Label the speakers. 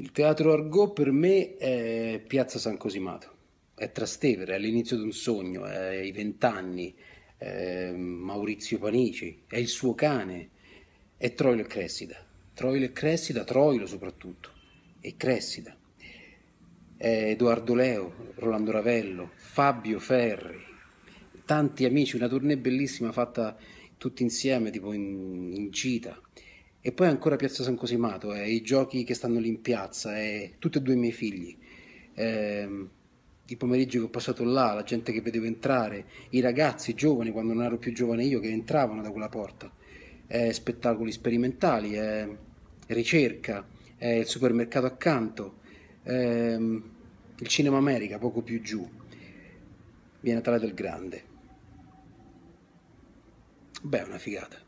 Speaker 1: Il teatro Argo per me è Piazza San Cosimato, è Trastevere, è l'inizio di un sogno, è i vent'anni, è Maurizio Panici, è il suo cane, è Troilo e Cressida, Troilo e Cressida, Troilo soprattutto, e Cressida. È Edoardo Leo, Rolando Ravello, Fabio Ferri, tanti amici, una tournée bellissima fatta tutti insieme, tipo in, in gita. E poi ancora Piazza San Cosimato, eh, i giochi che stanno lì in piazza, eh, tutti e due i miei figli. Eh, i pomeriggi che ho passato là, la gente che vedevo entrare, i ragazzi giovani, quando non ero più giovane io, che entravano da quella porta. Eh, spettacoli sperimentali, eh, ricerca, eh, il supermercato accanto, ehm, il Cinema America, poco più giù, Via Natale del Grande.
Speaker 2: Beh, una figata.